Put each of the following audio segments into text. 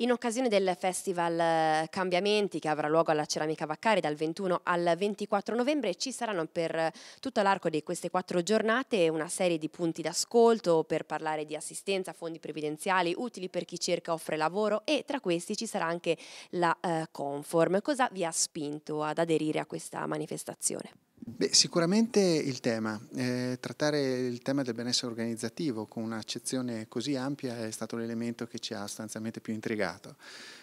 In occasione del Festival eh, Cambiamenti che avrà luogo alla Ceramica Vaccari dal 21 al 24 novembre ci saranno per eh, tutto l'arco di queste quattro giornate una serie di punti d'ascolto per parlare di assistenza, fondi previdenziali utili per chi cerca offre lavoro e tra questi ci sarà anche la eh, Conform. Cosa vi ha spinto ad aderire a questa manifestazione? Beh, sicuramente il tema, eh, trattare il tema del benessere organizzativo con un'accezione così ampia è stato l'elemento che ci ha sostanzialmente più intrigato.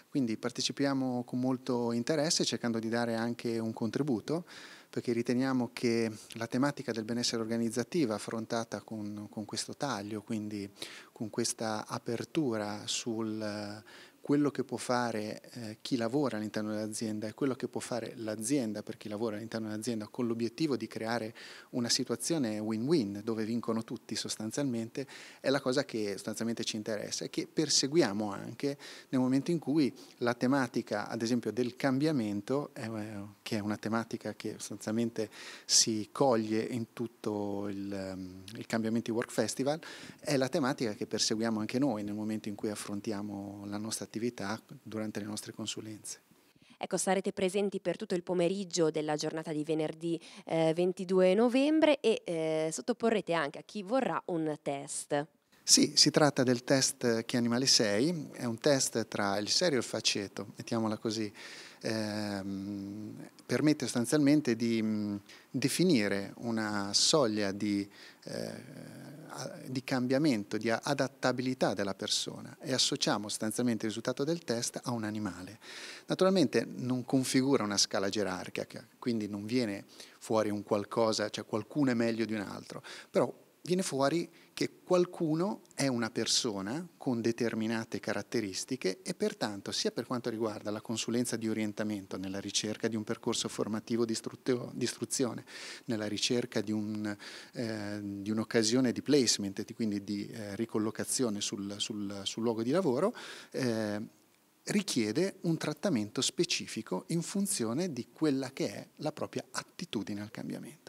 Quindi partecipiamo con molto interesse cercando di dare anche un contributo perché riteniamo che la tematica del benessere organizzativo affrontata con, con questo taglio, quindi con questa apertura sul quello che può fare eh, chi lavora all'interno dell'azienda e quello che può fare l'azienda per chi lavora all'interno dell'azienda con l'obiettivo di creare una situazione win-win dove vincono tutti sostanzialmente è la cosa che sostanzialmente ci interessa e che perseguiamo anche nel momento in cui la tematica ad esempio del cambiamento eh, che è una tematica che sostanzialmente si coglie in tutto il, um, il Cambiamenti Work Festival è la tematica che perseguiamo anche noi nel momento in cui affrontiamo la nostra attività attività durante le nostre consulenze. Ecco, sarete presenti per tutto il pomeriggio della giornata di venerdì eh, 22 novembre e eh, sottoporrete anche a chi vorrà un test. Sì, si tratta del test Che animale sei, è un test tra il serio e il faceto, mettiamola così. Eh, permette sostanzialmente di mh, mm, definire una soglia di, eh, di cambiamento, di adattabilità della persona e associamo sostanzialmente il risultato del test a un animale. Naturalmente non configura una scala gerarchica, quindi non viene fuori un qualcosa, cioè qualcuno è meglio di un altro, però viene fuori che qualcuno è una persona con determinate caratteristiche e pertanto sia per quanto riguarda la consulenza di orientamento nella ricerca di un percorso formativo di, istruzione, nella ricerca di, un'occasione eh, di, di placement, quindi di eh, ricollocazione sul, sul, sul, luogo di lavoro, eh, richiede un trattamento specifico in funzione di quella che è la propria attitudine al cambiamento.